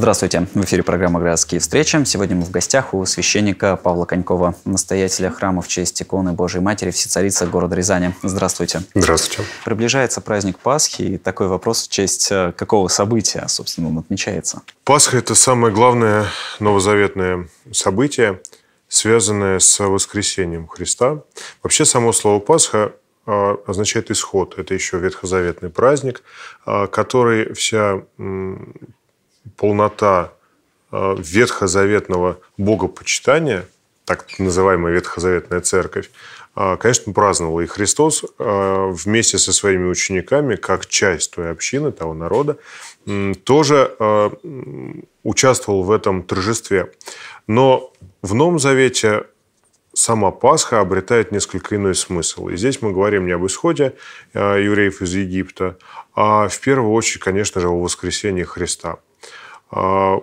Здравствуйте. В эфире программа «Городские встречи». Сегодня мы в гостях у священника Павла Конькова, настоятеля храма в честь иконы Божьей Матери Всецарицы города Рязани. Здравствуйте. Здравствуйте. Приближается праздник Пасхи, и такой вопрос в честь э, какого события, собственно, он отмечается? Пасха – это самое главное новозаветное событие, связанное с воскресением Христа. Вообще, само слово «Пасха» э, означает исход. Это еще ветхозаветный праздник, э, который вся полнота э, ветхозаветного богопочитания, так называемая ветхозаветная церковь, э, конечно, праздновала. И Христос э, вместе со своими учениками, как часть той общины, того народа, тоже участвовал в этом торжестве. Но в Новом Завете сама Пасха обретает несколько иной смысл. И здесь мы говорим не об исходе евреев из Египта, а в первую очередь, конечно же, о воскресении Христа – а,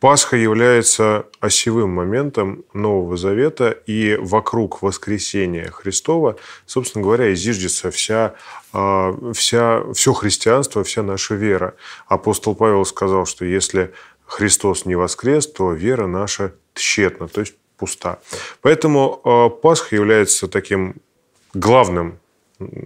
Пасха является осевым моментом Нового Завета, и вокруг воскресения Христова, собственно говоря, и вся, а, вся, все христианство, вся наша вера. Апостол Павел сказал, что если Христос не воскрес, то вера наша тщетна, то есть пуста. Поэтому а, Пасха является таким главным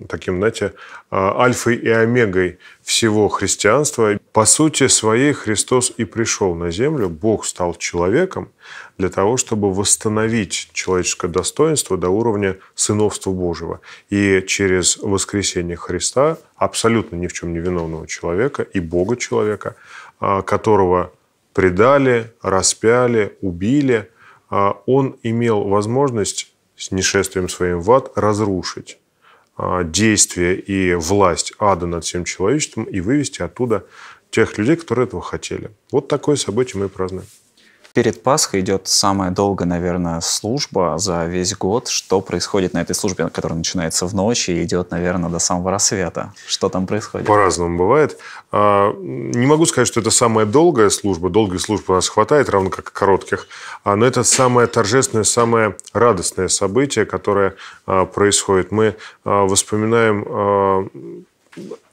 таким, знаете, а, альфой и омегой всего христианства. По сути своей Христос и пришел на землю, Бог стал человеком для того, чтобы восстановить человеческое достоинство до уровня сыновства Божьего. И через воскресение Христа, абсолютно ни в чем не виновного человека и Бога человека, а, которого предали, распяли, убили, а, он имел возможность с нешествием своим в ад разрушить а, действие и власть ада над всем человечеством и вывести оттуда тех людей, которые этого хотели. Вот такое событие мы и празднуем перед Пасхой идет самая долгая, наверное, служба за весь год. Что происходит на этой службе, которая начинается в ночь и идет, наверное, до самого рассвета? Что там происходит? По-разному бывает. А, не могу сказать, что это самая долгая служба. Долгих служб у нас хватает, равно как и коротких. А, но это самое торжественное, самое радостное событие, которое а, происходит. Мы воспоминаем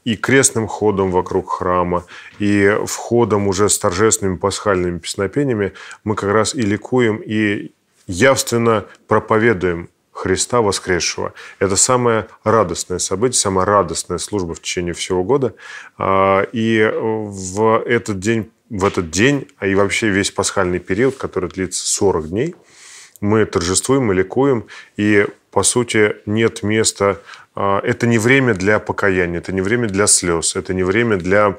и крестным ходом вокруг храма, и входом уже с торжественными пасхальными песнопениями мы как раз и ликуем, и явственно проповедуем Христа воскресшего. Это самое радостное событие, самая радостная служба в течение всего года. А, и в этот день, в этот день, а и вообще весь пасхальный период, который длится 40 дней, мы торжествуем и ликуем, и, по сути, нет места а, это не время для покаяния, это не время для слез, это не время для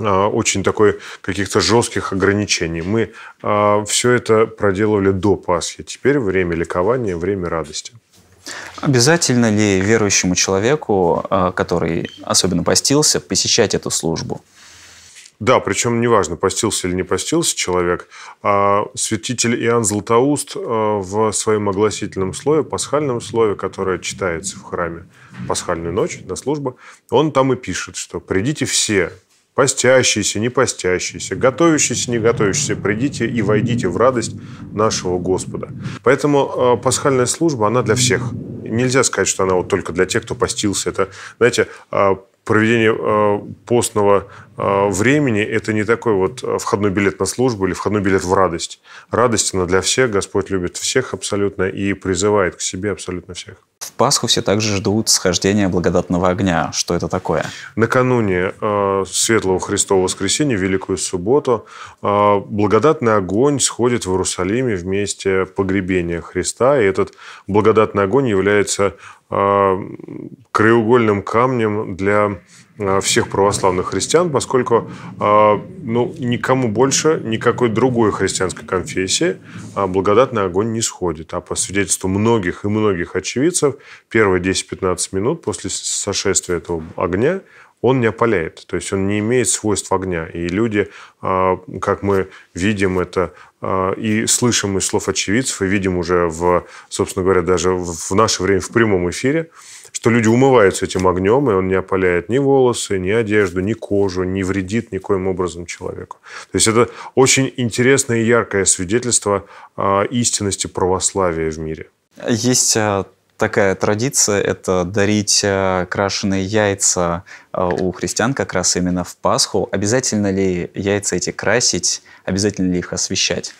а, очень такой каких-то жестких ограничений. Мы а, все это проделывали до Пасхи. Теперь время ликования, время радости. Обязательно ли верующему человеку, который особенно постился, посещать эту службу? Да, причем неважно, постился или не постился человек. А святитель Иоанн Златоуст а, в своем огласительном слое, пасхальном слое, которое читается в храме пасхальную ночь на службу, он там и пишет, что «придите все, постящиеся, не постящиеся, готовящиеся, не готовящиеся, придите и войдите в радость нашего Господа». Поэтому а, пасхальная служба, она для всех. Нельзя сказать, что она вот только для тех, кто постился. Это, знаете, а, проведение э, постного э, времени – это не такой вот э, входной билет на службу или входной билет в радость. Радость, она для всех, Господь любит всех абсолютно и призывает к себе абсолютно всех. В Пасху все также ждут схождения благодатного огня. Что это такое? Накануне э, Светлого Христового воскресения, Великую субботу, э, благодатный огонь сходит в Иерусалиме вместе погребения Христа. И этот благодатный огонь является а, краеугольным камнем для а, всех православных христиан, поскольку а, ну, никому больше никакой другой христианской конфессии благодатный огонь не сходит. А по свидетельству многих и многих очевидцев, первые 10-15 минут после сошествия этого огня он не опаляет, то есть он не имеет свойств огня. И люди, как мы видим это а, и слышим из слов очевидцев, и видим уже, в, собственно говоря, даже в наше время в прямом эфире, что люди умываются этим огнем, и он не опаляет ни волосы, ни одежду, ни кожу, не вредит никоим образом человеку. То есть это очень интересное и яркое свидетельство а, истинности православия в мире. Есть а, такая традиция – это дарить э, крашеные яйца э, у христиан как раз именно в Пасху. Обязательно ли яйца эти красить? Обязательно ли их освещать?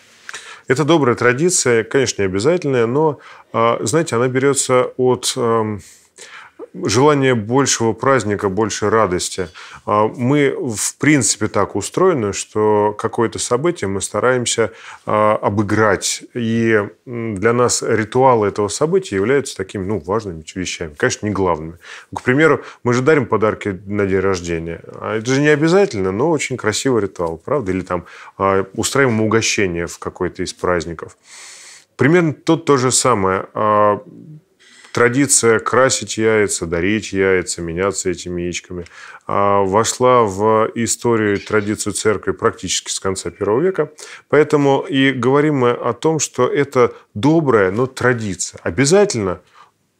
Это добрая традиция, конечно, не обязательная, но, э, знаете, она берется от эм, желание большего праздника, больше радости. А, мы, в принципе, так устроены, что какое-то событие мы стараемся а, обыграть. И для нас ритуалы этого события являются такими ну, важными вещами. Конечно, не главными. К примеру, мы же дарим подарки на день рождения. А это же не обязательно, но очень красивый ритуал, правда? Или там устраиваем угощение в какой-то из праздников. Примерно то, то же самое традиция красить яйца, дарить яйца, меняться этими яичками а, вошла в историю и традицию церкви практически с конца первого века. Поэтому и говорим мы о том, что это добрая, но традиция. Обязательно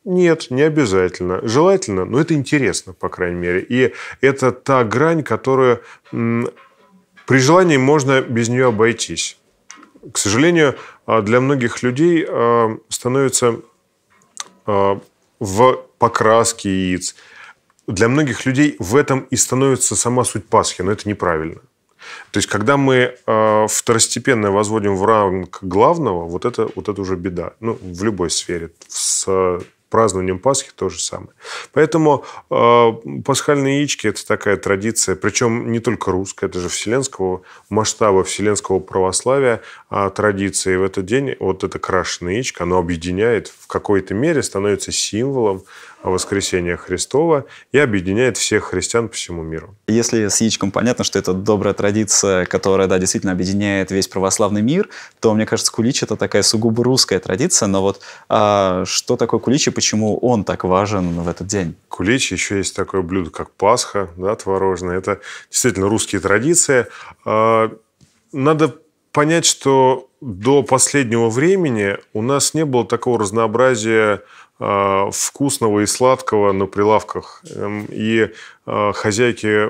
нет, не обязательно. Желательно, но это интересно, по крайней мере. И это та грань, которую при желании можно без нее обойтись. К сожалению, а, для многих людей а, становится Э, в покраске яиц. Для многих людей в этом и становится сама суть Пасхи, но это неправильно. То есть, когда мы э, второстепенное возводим в ранг главного, вот это, вот это уже беда. Ну, в любой сфере. С празднованием Пасхи то же самое. Поэтому э, пасхальные яички – это такая традиция, причем не только русская, это же вселенского масштаба, вселенского православия а традиция. И в этот день вот это крашеное яичко, оно объединяет в какой-то мере, становится символом воскресения Христова и объединяет всех христиан по всему миру. Если с яичком понятно, что это добрая традиция, которая, да, действительно объединяет весь православный мир, то, мне кажется, кулич – это такая сугубо русская традиция, но вот а, что такое кулич и почему он так важен в этот день? Кулич, еще есть такое блюдо, как пасха, да, творожное. Это действительно русские традиции. А, надо понять, что до последнего времени у нас не было такого разнообразия Э, вкусного и сладкого на прилавках. Эм, и э, хозяйки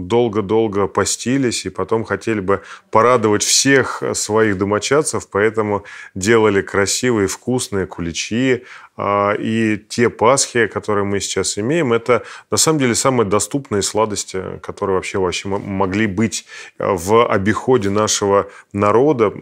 долго-долго постились и потом хотели бы порадовать всех своих домочадцев, поэтому делали красивые, вкусные куличи. Э, и те пасхи, которые мы сейчас имеем, это на самом деле самые доступные сладости, которые вообще, вообще могли быть в обиходе нашего народа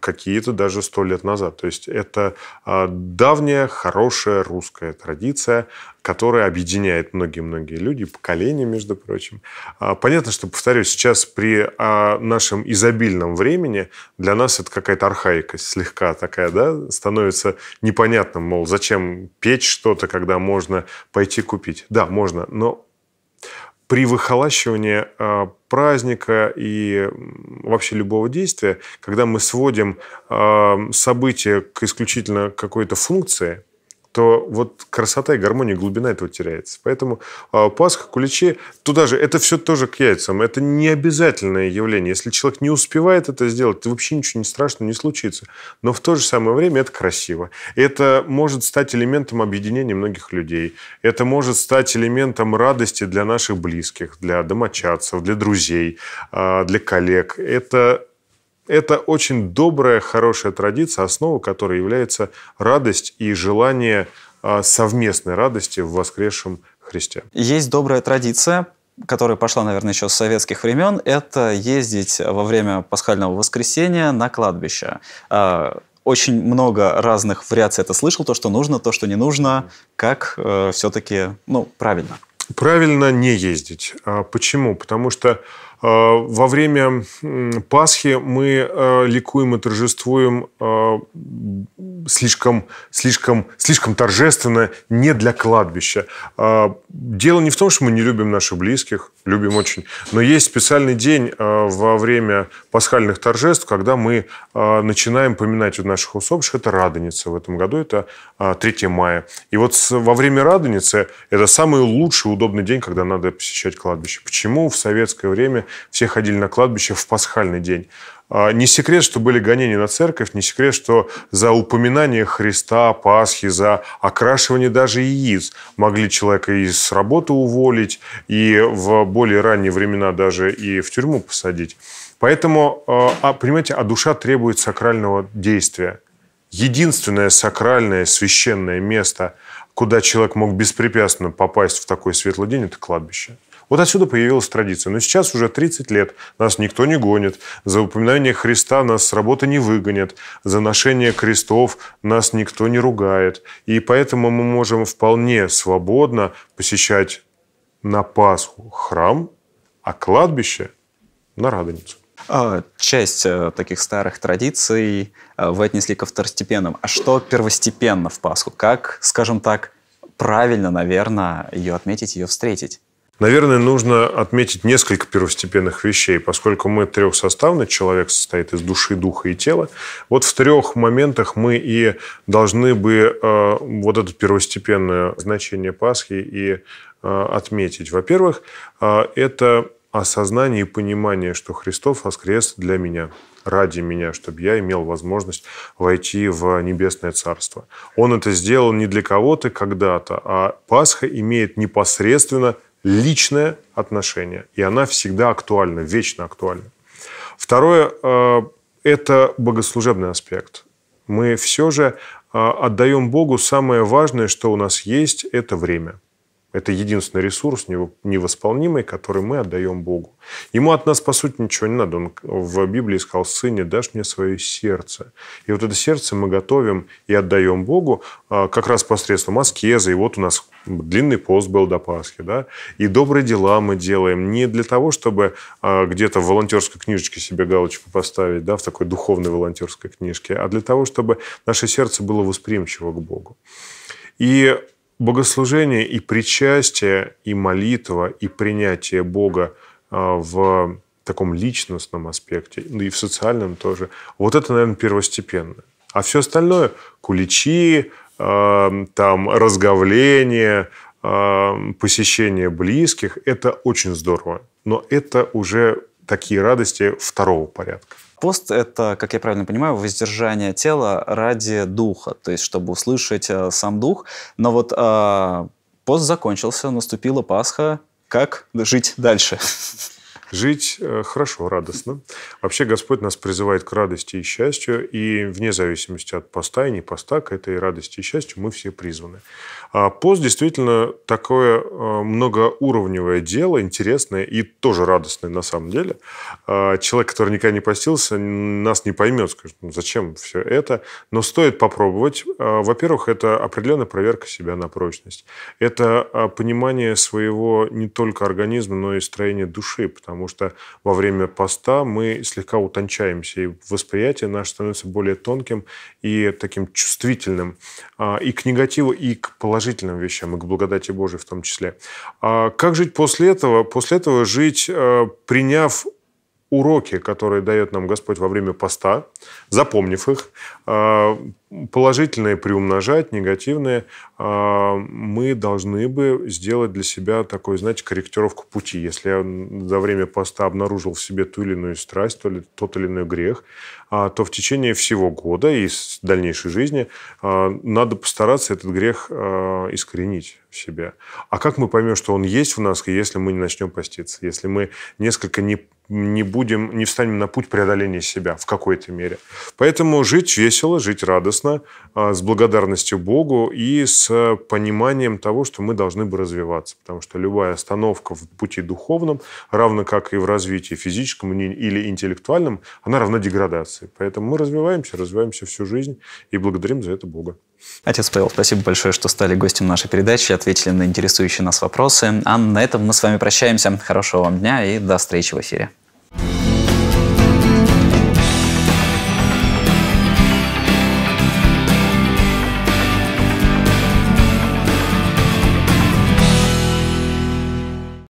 какие-то даже сто лет назад. То есть это давняя, хорошая хорошая русская традиция, которая объединяет многие-многие люди, поколения, между прочим. А, понятно, что, повторюсь, сейчас при а, нашем изобильном времени для нас это какая-то архаика слегка такая, да, становится непонятным, мол, зачем печь что-то, когда можно пойти купить. Да, можно, но при выхолащивании а, праздника и вообще любого действия, когда мы сводим событие к исключительно какой-то функции, что вот красота и гармония, глубина этого теряется. Поэтому а, Пасха, куличи, туда же, это все тоже к яйцам. Это не обязательное явление. Если человек не успевает это сделать, то вообще ничего не страшно, не случится. Но в то же самое время это красиво. Это может стать элементом объединения многих людей. Это может стать элементом радости для наших близких, для домочадцев, для друзей, а, для коллег. Это это очень добрая, хорошая традиция, основа которой является радость и желание а, совместной радости в воскресшем Христе. Есть добрая традиция, которая пошла, наверное, еще с советских времен, это ездить во время пасхального воскресения на кладбище. А, очень много разных вариаций это слышал, то, что нужно, то, что не нужно, как э, все-таки, ну, правильно. Правильно не ездить. А почему? Потому что Э, во время Пасхи мы э, ликуем и торжествуем э, слишком, слишком, слишком торжественно, не для кладбища. Дело не в том, что мы не любим наших близких, любим очень. Но есть специальный день э, во время пасхальных торжеств, когда мы э, начинаем поминать у наших усопших. Это Радоница в этом году, это 3 э, мая. И вот во время Радоницы это самый лучший, удобный день, когда надо посещать кладбище. Почему в советское время все ходили на кладбище в пасхальный день? А, не секрет, что были гонения на церковь, не секрет, что за упоминание Христа, Пасхи, за окрашивание даже яиц могли человека и с работы уволить, и в более ранние времена даже и в тюрьму посадить. Поэтому, а, а, понимаете, а душа требует сакрального действия. Единственное сакральное, священное место, куда человек мог беспрепятственно попасть в такой светлый день, это кладбище. Вот отсюда появилась традиция. Но сейчас уже 30 лет нас никто не гонит. За упоминание Христа нас с работы не выгонят. За ношение крестов нас никто не ругает. И поэтому мы можем вполне свободно посещать на Пасху храм, а кладбище на Радоницу. А, часть э, таких старых традиций э, вы отнесли ко второстепенным. А что первостепенно в Пасху? Как, скажем так, правильно, наверное, ее отметить, ее встретить? Наверное, нужно отметить несколько первостепенных вещей, поскольку мы трехсоставный человек, состоит из души, духа и тела. Вот в трех моментах мы и должны бы э, вот это первостепенное значение Пасхи и э, отметить. Во-первых, э, это осознание и понимание, что Христос воскрес для меня, ради меня, чтобы я имел возможность войти в Небесное Царство. Он это сделал не для кого-то когда-то, а Пасха имеет непосредственно – личное отношение, и она всегда актуальна, вечно актуальна. Второе э, – это богослужебный аспект. Мы все же э, отдаем Богу самое важное, что у нас есть – это время – это единственный ресурс невосполнимый, который мы отдаем Богу. Ему от нас, по сути, ничего не надо. Он в Библии сказал, «Сыне, дашь мне свое сердце». И вот это сердце мы готовим и отдаем Богу а, как раз посредством аскезы. И вот у нас длинный пост был до Пасхи. Да? И добрые дела мы делаем не для того, чтобы а, где-то в волонтерской книжечке себе галочку поставить, да, в такой духовной волонтерской книжке, а для того, чтобы наше сердце было восприимчиво к Богу. И богослужение и причастие, и молитва, и принятие Бога а, в таком личностном аспекте, да ну и в социальном тоже, вот это, наверное, первостепенно. А все остальное – куличи, а, там, разговление, а, посещение близких – это очень здорово. Но это уже такие радости второго порядка. Пост – это, как я правильно понимаю, воздержание тела ради духа, то есть чтобы услышать э, сам дух. Но вот э, пост закончился, наступила Пасха. Как жить дальше? жить э, хорошо, радостно. Вообще Господь нас призывает к радости и счастью, и вне зависимости от поста и не поста, к этой радости и счастью мы все призваны. А пост действительно такое э, многоуровневое дело, интересное и тоже радостное на самом деле. А человек, который никогда не постился, нас не поймет, скажет, ну, зачем все это. Но стоит попробовать. А, во-первых, это определенная проверка себя на прочность. Это а, понимание своего не только организма, но и строения души, потому потому что во время поста мы слегка утончаемся, и восприятие наше становится более тонким и таким чувствительным а, и к негативу, и к положительным вещам, и к благодати Божией в том числе. А как жить после этого? После этого жить, а, приняв уроки, которые дает нам Господь во время поста, запомнив их, а, положительные приумножать, негативные, а, мы должны бы сделать для себя такой, знаете, корректировку пути. Если я за время поста обнаружил в себе ту или иную страсть, то ли, тот или иной грех, а, то в течение всего года и с дальнейшей жизни надо постараться этот грех искоренить в себе. А как мы поймем, что он есть в нас, если мы не начнем поститься, если мы несколько не не будем, не встанем на путь преодоления себя в какой-то мере. Поэтому жить весело, жить радостно, а, с благодарностью Богу и с пониманием того, что мы должны бы развиваться. Потому что любая остановка в пути духовном, равно как и в развитии физическом или интеллектуальном, она равна деградации. Поэтому мы развиваемся, развиваемся всю жизнь и благодарим за это Бога. Отец Павел, спасибо большое, что стали гостем нашей передачи, ответили на интересующие нас вопросы. А на этом мы с вами прощаемся. Хорошего вам дня и до встречи в эфире.